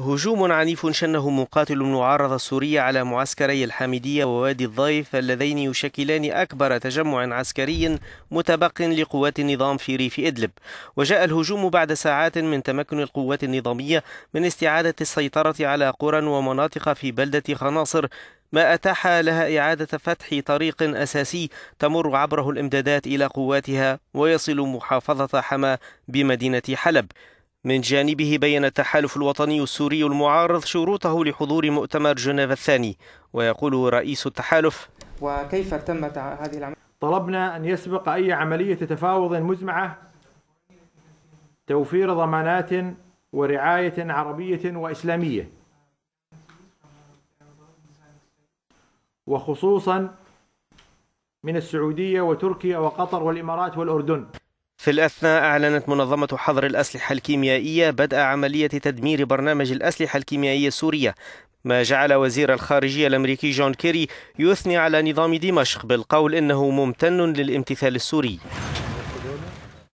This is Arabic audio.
هجوم عنيف شنه مقاتل المعارضة السورية على معسكري الحامدية ووادي الضيف اللذين يشكلان أكبر تجمع عسكري متبق لقوات النظام في ريف إدلب وجاء الهجوم بعد ساعات من تمكن القوات النظامية من استعادة السيطرة على قرى ومناطق في بلدة خناصر ما أتاح لها إعادة فتح طريق أساسي تمر عبره الإمدادات إلى قواتها ويصل محافظة حما بمدينة حلب من جانبه بين التحالف الوطني السوري المعارض شروطه لحضور مؤتمر جنيف الثاني ويقول رئيس التحالف وكيف تمت هذه العملية؟ طلبنا أن يسبق أي عملية تفاوض مزمعة توفير ضمانات ورعاية عربية وإسلامية وخصوصا من السعودية وتركيا وقطر والإمارات والأردن في الأثناء أعلنت منظمة حظر الأسلحة الكيميائية بدء عملية تدمير برنامج الأسلحة الكيميائية السورية ما جعل وزير الخارجية الأمريكي جون كيري يثني على نظام دمشق بالقول إنه ممتن للامتثال السوري